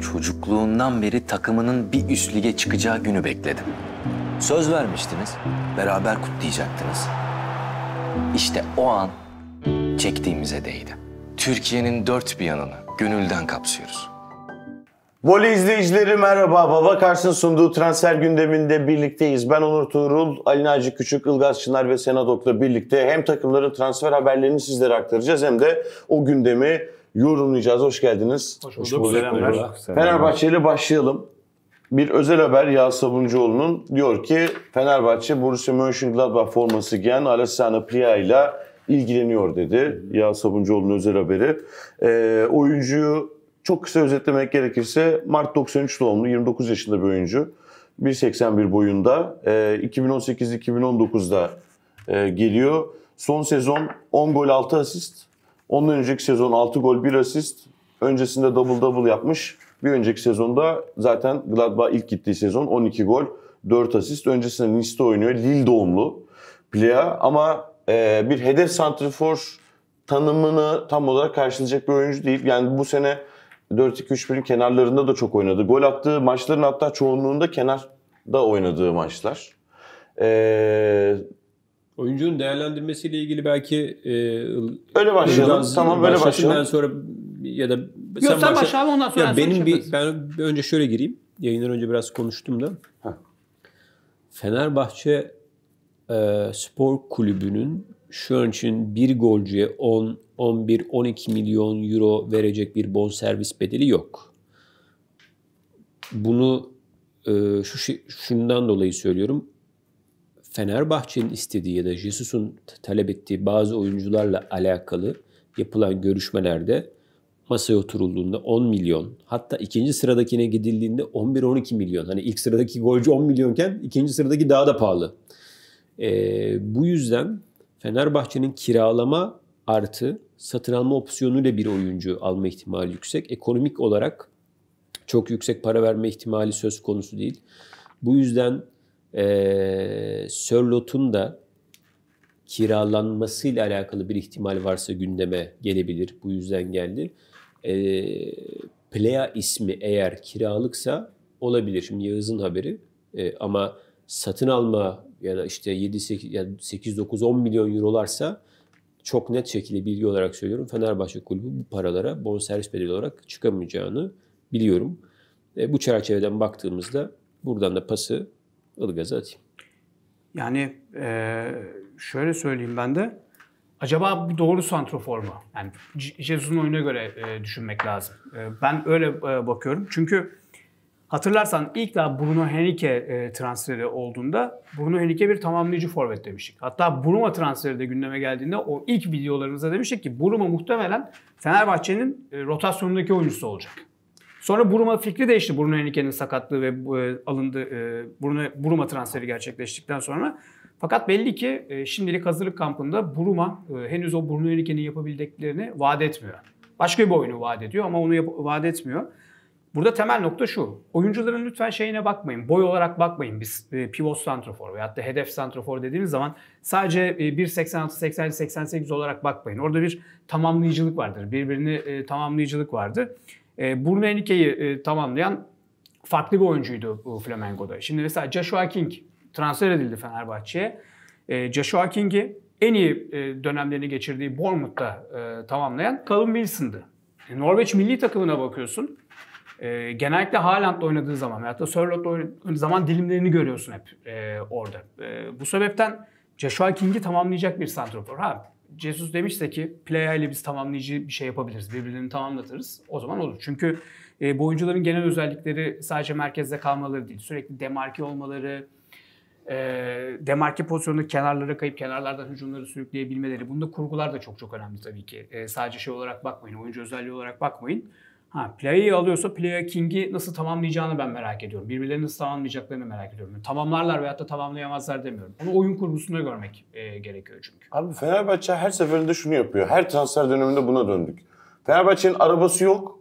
Çocukluğundan beri takımının bir üst lige çıkacağı günü bekledim. Söz vermiştiniz, beraber kutlayacaktınız. İşte o an çektiğimize değdi. Türkiye'nin dört bir yanını gönülden kapsıyoruz. Voley izleyicileri merhaba. Baba Kars'ın sunduğu transfer gündeminde birlikteyiz. Ben Onur Tuğrul, Ali Naci Küçük, Ilgaz Çınar ve Senadok'la birlikte hem takımların transfer haberlerini sizlere aktaracağız hem de o gündemi yorumlayacağız. Hoş geldiniz. Hoş bulduk. Hoş bulduk. Fenerbahçe ile başlayalım. Bir özel haber Yağız Sabuncuoğlu'nun diyor ki Fenerbahçe Borussia Mönchengladbach forması giyen Alessandro Pia ile ilgileniyor dedi. Yağız Sabuncuoğlu'nun özel haberi. E, oyuncuyu çok kısa özetlemek gerekirse Mart 93 doğumlu 29 yaşında bir oyuncu. 1.81 boyunda. E, ee, 2018-2019'da e, geliyor. Son sezon 10 gol 6 asist. Ondan önceki sezon 6 gol 1 asist. Öncesinde double double yapmış. Bir önceki sezonda zaten Gladbach ilk gittiği sezon 12 gol 4 asist. Öncesinde Nice'de oynuyor. Lille doğumlu. Plea ama e, bir hedef santrifor tanımını tam olarak karşılayacak bir oyuncu değil. Yani bu sene 4-2-3-1'in kenarlarında da çok oynadı. Gol attığı maçların hatta çoğunluğunda kenarda oynadığı maçlar. Ee, oyuncunun değerlendirmesiyle ilgili belki e, öyle başlayalım. Biraz, tamam böyle başlayalım. Ben sonra ya da sen, Yok, sen başla, abi ondan sonra ya benim bir yaparız. ben önce şöyle gireyim. Yayından önce biraz konuştum da. Heh. Fenerbahçe e, Spor Kulübü'nün şu an için bir golcüye 10 11 12 milyon euro verecek bir bonservis bedeli yok. Bunu e, şu şundan dolayı söylüyorum. Fenerbahçe'nin istediği ya da Jesus'un talep ettiği bazı oyuncularla alakalı yapılan görüşmelerde masaya oturulduğunda 10 milyon hatta ikinci sıradakine gidildiğinde 11-12 milyon. Hani ilk sıradaki golcü 10 milyonken ikinci sıradaki daha da pahalı. Ee, bu yüzden Fenerbahçe'nin kiralama artı satın alma opsiyonuyla bir oyuncu alma ihtimali yüksek. Ekonomik olarak çok yüksek para verme ihtimali söz konusu değil. Bu yüzden e, ee, Sörlot'un da kiralanmasıyla alakalı bir ihtimal varsa gündeme gelebilir. Bu yüzden geldi. E, ee, Plea ismi eğer kiralıksa olabilir. Şimdi Yağız'ın haberi e, ama satın alma ya da işte 7 8 yani 8 9 10 milyon eurolarsa çok net şekilde bilgi olarak söylüyorum. Fenerbahçe kulübü bu paralara bonservis bedeli olarak çıkamayacağını biliyorum. E, bu çerçeveden baktığımızda buradan da pası Ilgaz'a atayım. Yani e, şöyle söyleyeyim ben de. Acaba bu doğru santrofor mu? Yani Jesus'un oyuna göre e, düşünmek lazım. E, ben öyle e, bakıyorum. Çünkü hatırlarsan ilk daha Bruno Henrique e, transferi olduğunda Bruno Henrique bir tamamlayıcı forvet demiştik. Hatta Bruno transferi de gündeme geldiğinde o ilk videolarımızda demiştik ki Bruno muhtemelen Fenerbahçe'nin e, rotasyonundaki oyuncusu olacak. Sonra Buruma fikri değişti. Bruno Henrique'nin sakatlığı ve alındı e, e Bruno Buruma transferi gerçekleştikten sonra. Fakat belli ki e, şimdilik hazırlık kampında Buruma e, henüz o Bruno Henrique'nin yapabildiklerini vaat etmiyor. Başka bir oyunu vaat ediyor ama onu yap- vaat etmiyor. Burada temel nokta şu. Oyuncuların lütfen şeyine bakmayın. Boy olarak bakmayın. Biz pivot santrofor veyahut da hedef santrofor dediğimiz zaman sadece e, 1.86, 87, 88 olarak bakmayın. Orada bir tamamlayıcılık vardır. Birbirini tamamlayıcılık vardır. E, Bruno Henrique'yi e, tamamlayan farklı bir oyuncuydu bu Flamengo'da. Şimdi mesela Joshua King transfer edildi Fenerbahçe'ye. E, Joshua King'i en iyi e, dönemlerini geçirdiği Bournemouth'ta e, tamamlayan Callum Wilson'dı. E, Norveç milli takımına bakıyorsun. E, genellikle Haaland'la oynadığı zaman veyahut da Sörlot'la oynadığı zaman dilimlerini görüyorsun hep e, orada. E, bu sebepten Joshua King'i tamamlayacak bir santrofor. Ha Jesus demişse ki Playa ile biz tamamlayıcı bir şey yapabiliriz. Birbirlerini tamamlatırız. O zaman olur. Çünkü e, bu oyuncuların genel özellikleri sadece merkezde kalmaları değil. Sürekli demarki olmaları, e, demarke pozisyonunu kenarlara kayıp kenarlardan hücumları sürükleyebilmeleri. Bunda kurgular da çok çok önemli tabii ki. E, sadece şey olarak bakmayın, oyuncu özelliği olarak bakmayın. Ha, Play'i alıyorsa Playa King'i nasıl tamamlayacağını ben merak ediyorum. Birbirlerini nasıl tamamlayacaklarını merak ediyorum. Yani tamamlarlar veyahut da tamamlayamazlar demiyorum. Onu oyun kurgusunda görmek e, gerekiyor çünkü. Abi Fenerbahçe her seferinde şunu yapıyor. Her transfer döneminde buna döndük. Fenerbahçe'nin arabası yok.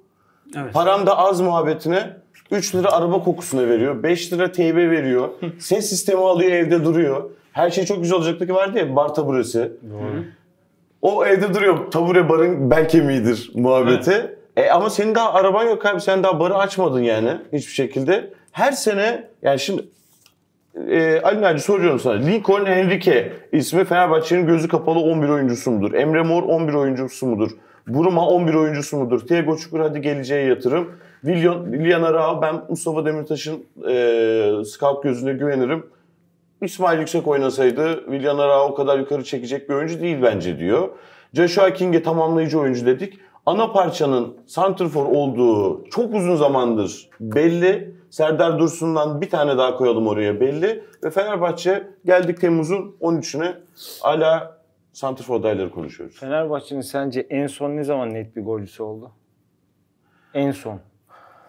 Evet. Param da az muhabbetine 3 lira araba kokusuna veriyor. 5 lira TB veriyor. Ses sistemi alıyor evde duruyor. Her şey çok güzel olacaktı ki vardı ya bar taburesi. Doğru. O evde duruyor. Tabure barın bel kemiğidir muhabbeti. Evet. E ama senin daha araban yok abi. Sen daha barı açmadın yani hiçbir şekilde. Her sene yani şimdi e, Ali Naci soruyorum sana. Lincoln Henrique ismi Fenerbahçe'nin gözü kapalı 11 oyuncusu mudur? Emre Mor 11 oyuncusu mudur? Buruma 11 oyuncusu mudur? Thiago Çukur hadi geleceğe yatırım. William, William Arao ben Mustafa Demirtaş'ın e, scout gözüne güvenirim. İsmail Yüksek oynasaydı William Arao o kadar yukarı çekecek bir oyuncu değil bence diyor. Joshua King'e tamamlayıcı oyuncu dedik ana parçanın santrfor olduğu çok uzun zamandır belli. Serdar Dursun'dan bir tane daha koyalım oraya belli. Ve Fenerbahçe geldik Temmuz'un 13'üne hala santrfor adayları konuşuyoruz. Fenerbahçe'nin sence en son ne zaman net bir golcüsü oldu? En son.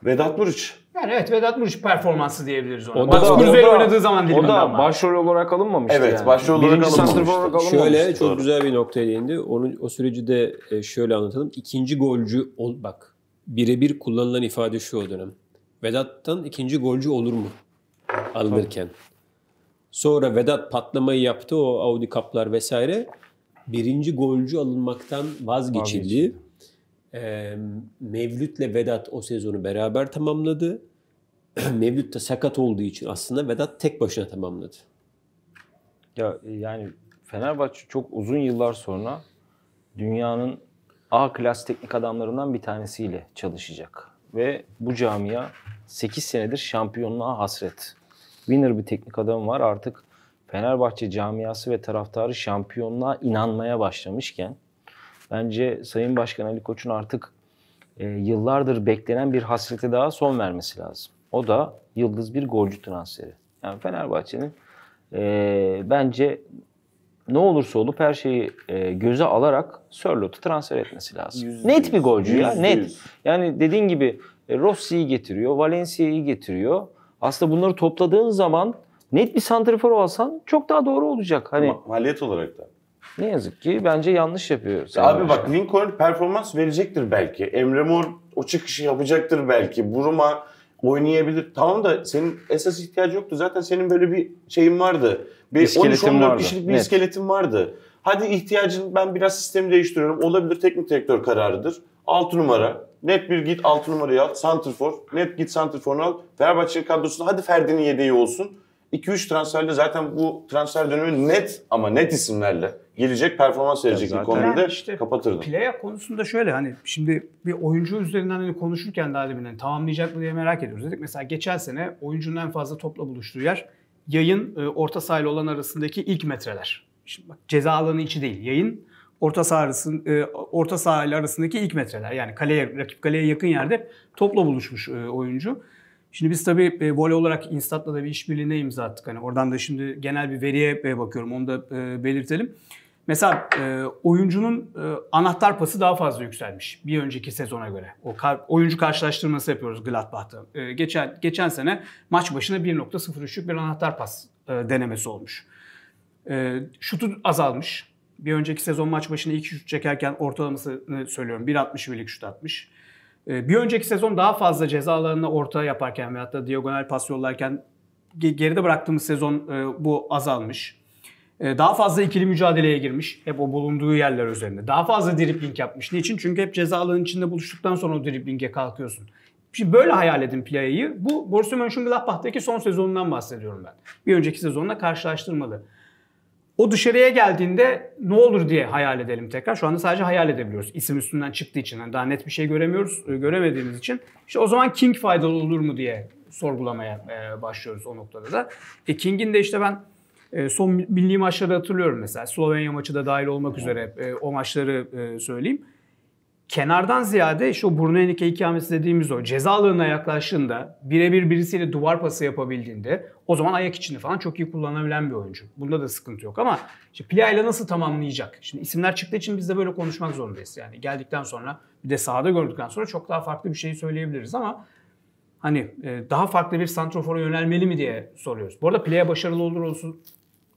Vedat Muriç. Yani evet Vedat Muriç performansı diyebiliriz ona. O da, Bas Kurzweil oynadığı zaman diliminde O da başrol olarak alınmamıştı evet, yani. başrol olarak Birinci alınmamıştı. olarak alınmamıştı. Şöyle çok güzel bir noktaya değindi. Onu, o süreci de e, şöyle anlatalım. İkinci golcü ol, bak birebir kullanılan ifade şu o dönem. Vedat'tan ikinci golcü olur mu? Alınırken. Sonra Vedat patlamayı yaptı o Audi Cup'lar vesaire. Birinci golcü alınmaktan vazgeçildi. Vazgeçildi e, Mevlüt'le Vedat o sezonu beraber tamamladı. Mevlüt de sakat olduğu için aslında Vedat tek başına tamamladı. Ya e, yani Fenerbahçe çok uzun yıllar sonra dünyanın A klas teknik adamlarından bir tanesiyle çalışacak. Ve bu camia 8 senedir şampiyonluğa hasret. Winner bir teknik adam var artık Fenerbahçe camiası ve taraftarı şampiyonluğa inanmaya başlamışken Bence Sayın Başkan Ali Koç'un artık e, yıllardır beklenen bir hasrete daha son vermesi lazım. O da yıldız bir golcü transferi. Yani Fenerbahçe'nin e, bence ne olursa olup her şeyi e, göze alarak Sörlot'u transfer etmesi lazım. Yüz, net bir golcü yüz, ya, net. Yani dediğin gibi e, Rossi'yi getiriyor, Valencia'yı getiriyor. Aslında bunları topladığın zaman net bir santrifor olsan çok daha doğru olacak. Hani Ama maliyet olarak da. Ne yazık ki bence yanlış yapıyor. Sayın Abi bak Lincoln performans verecektir belki. Emre Mor o çıkışı yapacaktır belki. Buruma oynayabilir. Tamam da senin esas ihtiyacı yoktu. Zaten senin böyle bir şeyin vardı. Bir 13-14 kişilik bir evet. iskeletin vardı. Hadi ihtiyacın ben biraz sistemi değiştiriyorum. Olabilir teknik direktör kararıdır. 6 numara. Net bir git 6 numarayı al. Santrfor. Net git Santrfor'u al. Fenerbahçe'nin kadrosunda hadi Ferdi'nin yedeği olsun. 2-3 transferde zaten bu transfer dönemi net ama net isimlerle gelecek performans verecek bir konuda işte kapatırdım. Playa konusunda şöyle hani şimdi bir oyuncu üzerinden hani konuşurken daha deminden hani tamamlayacak mı diye merak ediyoruz dedik. Mesela geçen sene oyuncunun en fazla topla buluştuğu yer yayın e, orta sahayla olan arasındaki ilk metreler. Şimdi bak ceza alanı içi değil. Yayın orta saha e, orta saha arasındaki ilk metreler. Yani kaleye rakip kaleye yakın yerde topla buluşmuş e, oyuncu. Şimdi biz tabii e, olarak Instat'la da bir işbirliğine imza attık. Hani oradan da şimdi genel bir veriye e, bakıyorum. Onu da e, belirtelim. Mesela e, oyuncunun anahtar pası daha fazla yükselmiş bir önceki sezona göre. O kar, oyuncu karşılaştırması yapıyoruz Gladbach'ta. geçen geçen sene maç başına 1.03'lük bir anahtar pas denemesi olmuş. şutu azalmış. Bir önceki sezon maç başına 2 şut çekerken ortalamasını söylüyorum. 1.61'lik şut atmış. Ee, bir önceki sezon daha fazla cezalarını ortaya yaparken veyahut da diagonal pas yollarken geride bıraktığımız sezon e, bu azalmış. Ee, daha fazla ikili mücadeleye girmiş. Hep o bulunduğu yerler üzerinde. Daha fazla dribling yapmış. Niçin? Çünkü hep ceza alanının içinde buluştuktan sonra o driblinge kalkıyorsun. Şimdi böyle hayal edin playayı. Bu Borussia Mönchengladbach'taki son sezonundan bahsediyorum ben. Bir önceki sezonla karşılaştırmalı. O dışarıya geldiğinde ne olur diye hayal edelim tekrar. Şu anda sadece hayal edebiliyoruz. İsim üstünden çıktığı için. Yani daha net bir şey göremiyoruz, e, göremediğimiz için. İşte o zaman King faydalı olur mu diye sorgulamaya e, başlıyoruz o noktada da. E King'in de işte ben e, son milli maçları hatırlıyorum mesela. Slovenya maçı da dahil olmak üzere o maçları söyleyeyim kenardan ziyade şu o burnu enike ikamesi dediğimiz o cezalığına alanına yaklaştığında birebir birisiyle duvar pası yapabildiğinde o zaman ayak içini falan çok iyi kullanabilen bir oyuncu. Bunda da sıkıntı yok ama işte Plia ile nasıl tamamlayacak? Şimdi isimler çıktığı için biz de böyle konuşmak zorundayız. Yani geldikten sonra bir de sahada gördükten sonra çok daha farklı bir şey söyleyebiliriz ama hani e, daha farklı bir santrofora yönelmeli mi diye soruyoruz. Bu arada Plia başarılı olur olsun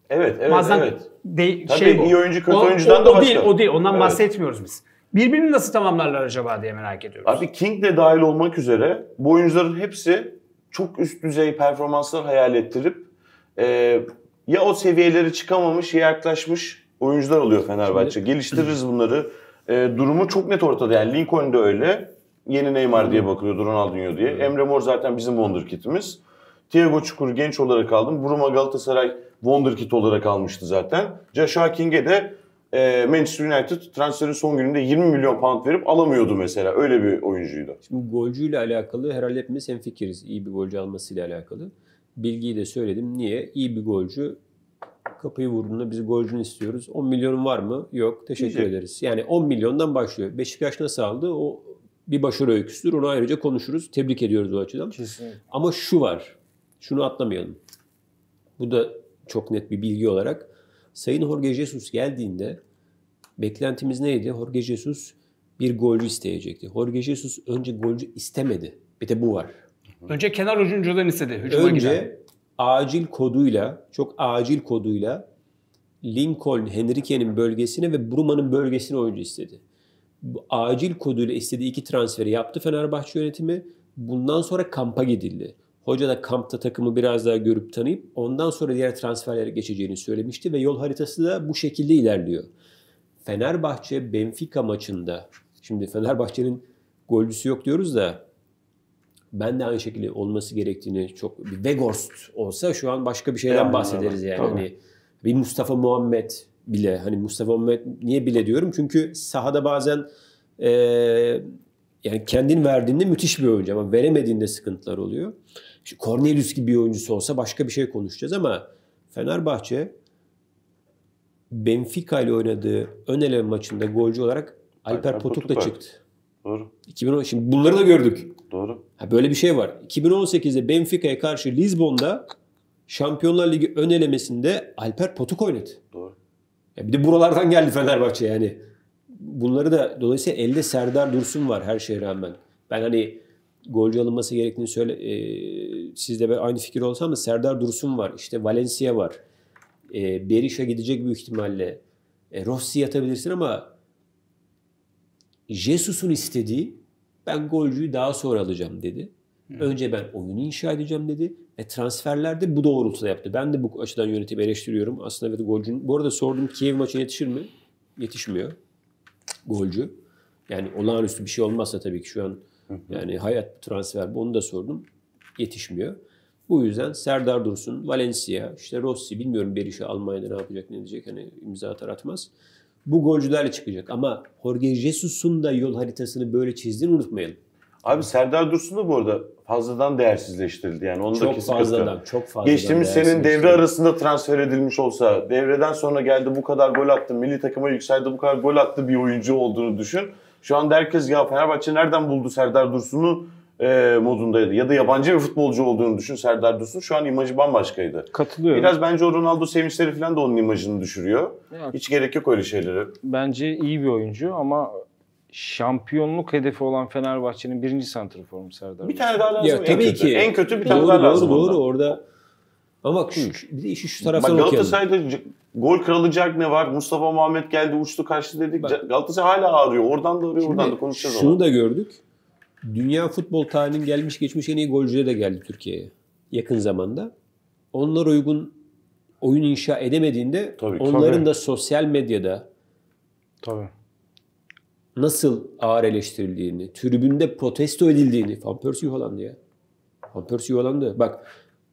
Evet, evet, Bazen evet. De, şey Tabii şey iyi oyuncu kötü o, oyuncudan o, da o değil, o değil. Ondan evet. bahsetmiyoruz biz. Birbirini nasıl tamamlarlar acaba diye merak ediyoruz. Abi King de dahil olmak üzere bu oyuncuların hepsi çok üst düzey performanslar hayal ettirip e, ya o seviyeleri çıkamamış ya yaklaşmış oyuncular oluyor Fenerbahçe. Şimdi... Geliştiririz bunları. E, durumu çok net ortada. Yani Lincoln de öyle. Yeni Neymar diye bakılıyordu Ronaldinho diye. Emre Mor zaten bizim wonderkid'imiz. Thiago Çukur genç olarak aldım. Bruma Galatasaray wonderkid olarak almıştı zaten. Joshua King'e de e, Manchester United transferin son gününde 20 milyon pound verip alamıyordu mesela. Öyle bir oyuncuydu. Şimdi golcüyle alakalı herhalde hepimiz hemfikiriz. İyi bir golcü almasıyla alakalı. Bilgiyi de söyledim. Niye? İyi bir golcü kapıyı vurduğunda biz golcünü istiyoruz. 10 milyonun var mı? Yok. Teşekkür Diyecek. ederiz. Yani 10 milyondan başlıyor. Beşiktaş nasıl aldı? O bir başarı öyküsüdür. Onu ayrıca konuşuruz. Tebrik ediyoruz o açıdan. Kesinlikle. Ama şu var. Şunu atlamayalım. Bu da çok net bir bilgi olarak. Sayın Jorge Jesus geldiğinde beklentimiz neydi? Jorge Jesus bir golcü isteyecekti. Jorge Jesus önce golcü istemedi. Bir de bu var. Önce kenar oyuncudan istedi. Önce giden. acil koduyla, çok acil koduyla Lincoln, Henrique'nin bölgesine ve Bruma'nın bölgesine oyuncu istedi. Bu acil koduyla istediği iki transferi yaptı Fenerbahçe yönetimi. Bundan sonra kampa gidildi. Hoca da kampta takımı biraz daha görüp tanıyıp ondan sonra diğer transferlere geçeceğini söylemişti ve yol haritası da bu şekilde ilerliyor. Fenerbahçe Benfica maçında şimdi Fenerbahçe'nin golcüsü yok diyoruz da ben de aynı şekilde olması gerektiğini çok bir Weghorst olsa şu an başka bir şeyden bahsederiz yani. Tabii. Hani bir Mustafa Muhammed bile hani Mustafa Muhammed niye bile diyorum çünkü sahada bazen e, yani kendin verdiğinde müthiş bir oyuncu ama veremediğinde sıkıntılar oluyor. İşte Cornelius gibi bir oyuncusu olsa başka bir şey konuşacağız ama Fenerbahçe Benfica ile oynadığı ön eleme maçında golcü olarak Alper, Alper Potuk, Potuk da çıktı. Doğru. 2010 şimdi bunları da gördük. Doğru. Ha böyle bir şey var. 2018'de Benfica'ya karşı Lizbon'da Şampiyonlar Ligi ön elemesinde Alper Potuk oynadı. Doğru. Ya bir de buralardan geldi Fenerbahçe yani. Bunları da dolayısıyla elde Serdar Dursun var her şeye rağmen. Ben hani golcü alınması gerektiğini söyle e, sizle ben aynı fikir olsam da Serdar Dursun var. İşte Valencia var. E, Berisha gidecek büyük ihtimalle. E, Rossi yatabilirsin ama Jesus'un istediği ben golcüyü daha sonra alacağım dedi. Hı. Önce ben oyunu inşa edeceğim dedi. Ve transferlerde bu doğrultuda yaptı. Ben de bu açıdan yönetip eleştiriyorum. Aslında evet golcünün... Bu arada sordum Kiev maçı yetişir mi? Yetişmiyor. Golcü. Yani olağanüstü bir şey olmazsa tabii ki şu an yani hayat transfer mi onu da sordum. Yetişmiyor. Bu yüzden Serdar Dursun, Valencia, işte Rossi bilmiyorum Beriş'i Almanya'da ne yapacak ne diyecek hani imza atar atmaz. Bu golcülerle çıkacak ama Jorge Jesus'un da yol haritasını böyle çizdiğini unutmayalım. Abi Serdar Dursun da bu arada fazladan değersizleştirildi yani. Onu çok da fazladan, katı. çok fazladan. Geçtiğimiz senin devre arasında transfer edilmiş olsa, devreden sonra geldi bu kadar gol attı, milli takıma yükseldi bu kadar gol attı bir oyuncu olduğunu düşün. Şu anda herkes ya Fenerbahçe nereden buldu Serdar Dursun'u e, modundaydı. Ya da yabancı bir futbolcu olduğunu düşün Serdar Dursun. Şu an imajı bambaşkaydı. Katılıyorum. Biraz bence o Ronaldo sevinçleri falan da onun imajını düşürüyor. Ya, Hiç gerek yok öyle şeylere. Bence iyi bir oyuncu ama şampiyonluk hedefi olan Fenerbahçe'nin birinci santraforu Serdar. Bir tane daha lazım. Ya, en tabii kötü. ki. En kötü bir tane daha doğru, lazım. Doğru doğru orada. Ama bak şu, bir de işi şu tarafa bak, Galatasaray'da Gol kralı ne var? Mustafa Muhammed geldi uçtu kaçtı dedik. Bak, Galatasaray hala ağrıyor. Oradan da arıyor oradan da konuşacağız. Şunu ona. da gördük. Dünya futbol tarihinin gelmiş geçmiş en iyi golcüleri de geldi Türkiye'ye yakın zamanda. Onlar uygun oyun inşa edemediğinde tabii, onların tabii. da sosyal medyada tabii. nasıl ağır eleştirildiğini, tribünde protesto edildiğini. Van Persie Hollanda ya. Van Persie Hollanda. Bak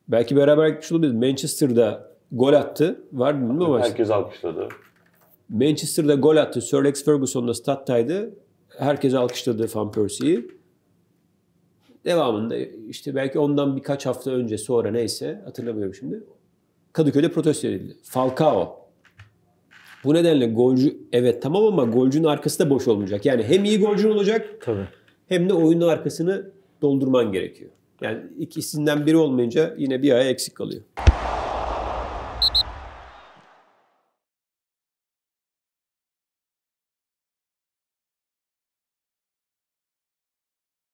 belki beraber gitmiş olabiliriz. Manchester'da gol attı. Var mı bu Herkes alkışladı. Manchester'da gol attı. Sir Alex Ferguson da stat'taydı. Herkes alkışladı Van Persie'yi. Devamında işte belki ondan birkaç hafta önce sonra neyse hatırlamıyorum şimdi. Kadıköy'de protesto edildi. Falcao. Bu nedenle golcü evet tamam ama golcünün arkası da boş olmayacak. Yani hem iyi golcün olacak Tabii. hem de oyunun arkasını doldurman gerekiyor. Yani ikisinden biri olmayınca yine bir aya eksik kalıyor.